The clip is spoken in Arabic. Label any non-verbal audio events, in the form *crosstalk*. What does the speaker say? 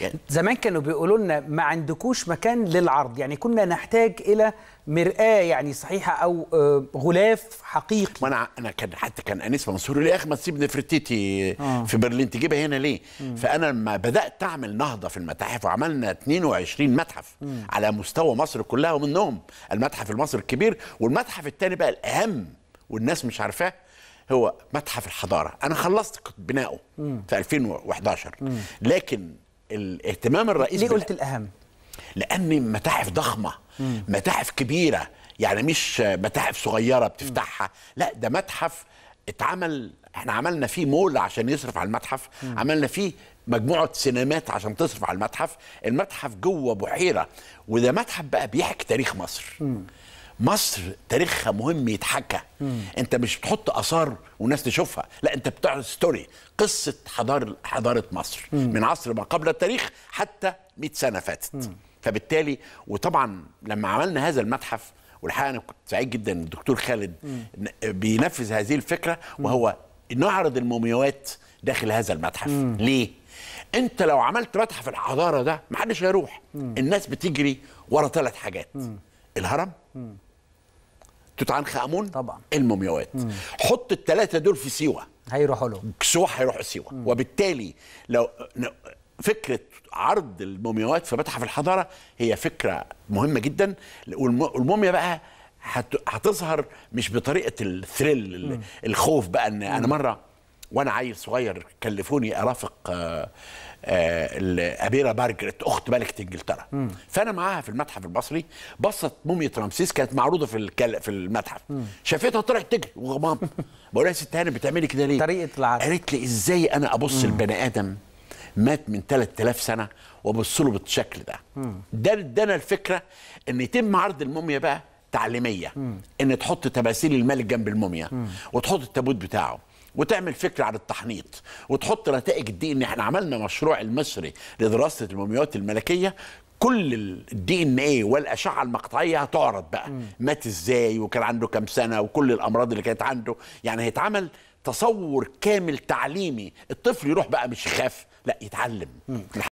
يعني زمان كانوا بيقولوا لنا ما عندكوش مكان للعرض يعني كنا نحتاج الى مرآة يعني صحيحة أو آه، غلاف حقيقي وانا أنا أنا كان حتى كان أنيس منصور يقول لي أخي ما تسيب نفرتيتي آه. في برلين تجيبها هنا ليه؟ فأنا لما بدأت أعمل نهضة في المتاحف وعملنا 22 متحف على مستوى مصر كلها ومنهم المتحف المصري الكبير والمتحف الثاني بقى الأهم والناس مش عارفاه هو متحف الحضارة أنا خلصت بناؤه في 2011 لكن الاهتمام الرئيسي ليه قلت الاهم؟ لان متاحف ضخمه مم. متاحف كبيره يعني مش متاحف صغيره بتفتحها لا ده متحف اتعمل احنا عملنا فيه مول عشان يصرف على المتحف مم. عملنا فيه مجموعه سينمات عشان تصرف على المتحف المتحف جوه بحيره وده متحف بقى بيحكي تاريخ مصر مم. مصر تاريخها مهم يتحكى مم. انت مش بتحط اثار وناس تشوفها لا انت بتعرض ستوري قصه حضاره حضاره مصر مم. من عصر ما قبل التاريخ حتى 100 سنه فاتت مم. فبالتالي وطبعا لما عملنا هذا المتحف والحقيقه انا كنت سعيد جدا الدكتور خالد مم. بينفذ هذه الفكره وهو نعرض المومياوات داخل هذا المتحف مم. ليه انت لو عملت متحف الحضاره ده محدش هيروح الناس بتجري ورا ثلاث حاجات مم. الهرم مم. توت عنخ امون طبعا المومياوات حط الثلاثه دول في سيوه هيروحوا لهم سيوه هيروحوا سيوه مم. وبالتالي لو فكره عرض المومياوات في متحف الحضاره هي فكره مهمه جدا والموميا بقى هتظهر مش بطريقه الثريل الخوف بقى ان انا مره وانا عيل صغير كلفوني ارافق الاميره آه، آه، مارجريت اخت ملكه انجلترا مم. فانا معاها في المتحف المصري بصت موميه رمسيس كانت معروضه في الكل... في المتحف شافتها طلعت تجري وغمام *laughs* بقول لها يا ست هانم بتعملي كده ليه؟ طريقه العرض قالت لي ازاي انا ابص لبني ادم مات من 3000 سنه وابص له بالشكل ده مم. ده ادانا الفكره ان يتم عرض الموميا بقى تعليميه مم. ان تحط تماثيل الملك جنب الموميا وتحط التابوت بتاعه وتعمل فكره عن التحنيط وتحط نتائج الدي ان احنا عملنا مشروع المصري لدراسه المومياوات الملكيه كل الدي ان ايه والاشعه المقطعيه هتعرض بقى م. مات ازاي وكان عنده كام سنه وكل الامراض اللي كانت عنده يعني هيتعمل تصور كامل تعليمي الطفل يروح بقى مش يخاف لا يتعلم م.